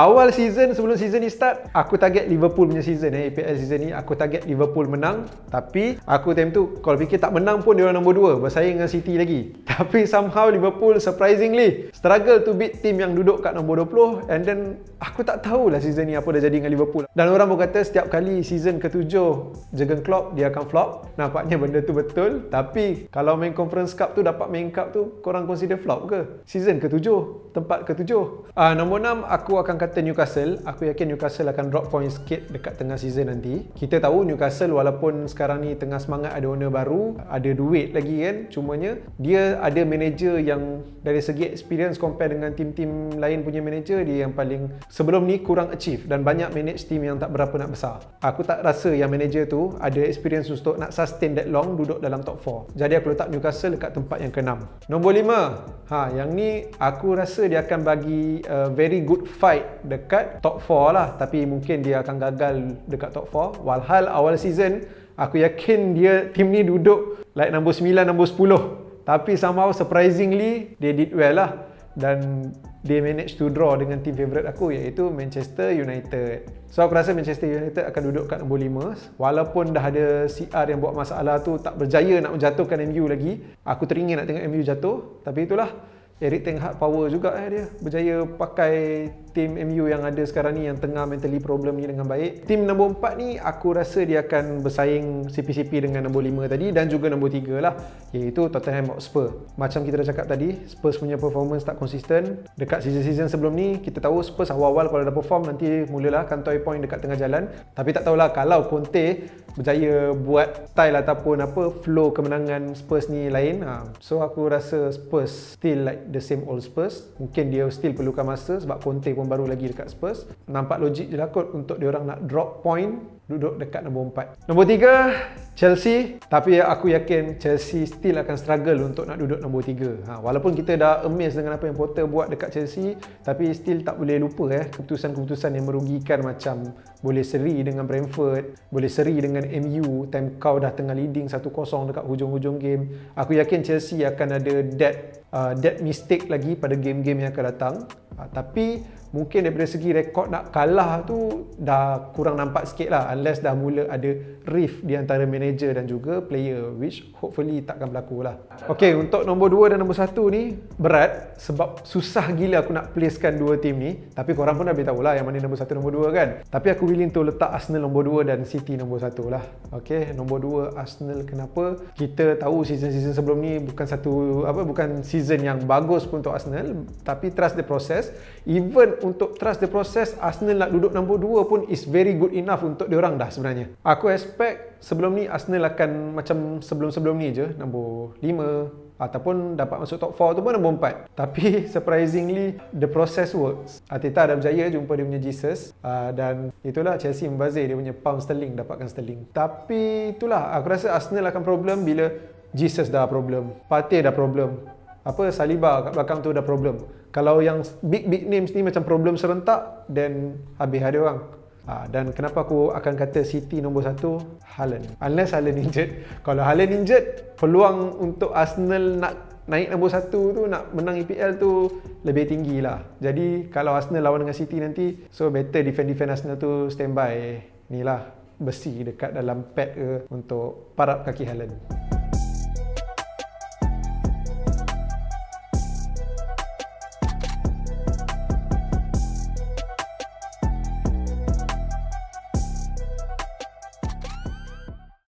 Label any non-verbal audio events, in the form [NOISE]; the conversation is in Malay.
Awal season sebelum season ni start, aku target Liverpool punya season eh APL season ni aku target Liverpool menang tapi aku time tu kalau fikir tak menang pun dia orang nombor 2 bersaing dengan City lagi. [LAUGHS] Tapi somehow Liverpool surprisingly struggle to beat team yang duduk kat nombor 20 and then aku tak tahulah season ni apa dah jadi dengan Liverpool. Dan orang pun kata setiap kali season ke-7 Jurgen Klopp dia akan flop. Nampaknya benda tu betul tapi kalau main Conference Cup tu dapat main cup tu orang consider flop ke? Season ke-7, tempat ke-7. Ah uh, nombor 6 aku akan kata kata Newcastle, aku yakin Newcastle akan drop point sikit dekat tengah season nanti. Kita tahu Newcastle walaupun sekarang ni tengah semangat ada owner baru, ada duit lagi kan. Cumanya dia ada manager yang dari segi experience compare dengan tim-tim lain punya manager, dia yang paling sebelum ni kurang achieve dan banyak manage team yang tak berapa nak besar. Aku tak rasa yang manager tu ada experience untuk nak sustain that long duduk dalam top 4. Jadi aku letak Newcastle dekat tempat yang ke-6. Nombor 5. Ha, yang ni aku rasa dia akan bagi uh, very good fight dekat top 4 lah tapi mungkin dia akan gagal dekat top 4 walhal awal season aku yakin dia tim ni duduk like nombor 9 nombor 10 tapi somehow surprisingly dia did well lah dan dia manage to draw dengan tim favourite aku iaitu Manchester United so aku rasa Manchester United akan duduk kat nombor 5 walaupun dah ada CR yang buat masalah tu tak berjaya nak menjatuhkan MU lagi aku teringin nak tengok MU jatuh tapi itulah Eric Ten power juga eh dia berjaya pakai Tim MU yang ada sekarang ni yang tengah mentally problem ni dengan baik. Tim nombor 4 ni aku rasa dia akan bersaing CP-CP dengan nombor 5 tadi dan juga nombor 3 lah iaitu Tottenham Hotspur. Macam kita dah cakap tadi, Spurs punya performance tak konsisten. Dekat season-season sebelum ni, kita tahu Spurs awal-awal kalau dah perform nanti mulalah kantoi point dekat tengah jalan. Tapi tak tahulah kalau Conte berjaya buat style ataupun apa flow kemenangan Spurs ni lain. Ha. So aku rasa Spurs still like the same old Spurs. Mungkin dia still perlukan masa sebab Conte pun baru lagi dekat Spurs. Nampak logik je lah kot untuk diorang nak drop point duduk dekat nombor 4. Nombor 3, Chelsea. Tapi aku yakin Chelsea still akan struggle untuk nak duduk nombor 3. Ha, walaupun kita dah amazed dengan apa yang Potter buat dekat Chelsea, tapi still tak boleh lupa eh, keputusan-keputusan yang merugikan macam boleh seri dengan Brentford, boleh seri dengan MU, time kau dah tengah leading 1-0 dekat hujung-hujung game. Aku yakin Chelsea akan ada that, uh, that mistake lagi pada game-game yang akan datang. Ha, tapi mungkin daripada segi rekod nak kalah tu dah kurang nampak sikit lah unless dah mula ada rift di antara manager dan juga player which hopefully takkan berlaku lah Okay untuk nombor 2 dan nombor 1 ni berat sebab susah gila aku nak placekan dua tim ni tapi korang pun dah boleh lah yang mana nombor 1 nombor 2 kan tapi aku willing to letak Arsenal nombor 2 dan City nombor 1 lah Okay nombor 2 Arsenal kenapa kita tahu season-season sebelum ni bukan satu apa bukan season yang bagus pun untuk Arsenal tapi trust the process even untuk trust the process Arsenal nak duduk nombor 2 pun is very good enough untuk orang dah sebenarnya. Aku expect sebelum ni Arsenal akan macam sebelum-sebelum ni je nombor 5 ataupun dapat masuk top 4 tu pun nombor 4. [LAUGHS] Tapi surprisingly the process works. Arteta dah berjaya jumpa dia punya Jesus ah, dan itulah Chelsea membazir dia punya pound sterling dapatkan sterling. Tapi itulah aku rasa Arsenal akan problem bila Jesus dah problem, Partey dah problem. Apa Saliba kat belakang tu dah problem. Kalau yang big big names ni macam problem serentak then habis hari orang. Ha, dan kenapa aku akan kata City nombor satu? Haaland. Unless Haaland injured. [LAUGHS] Kalau Haaland injured, peluang untuk Arsenal nak naik nombor satu tu, nak menang EPL tu lebih tinggi lah. Jadi kalau Arsenal lawan dengan City nanti, so better defend-defend Arsenal tu standby. Inilah besi dekat dalam pad ke untuk parap kaki Haaland.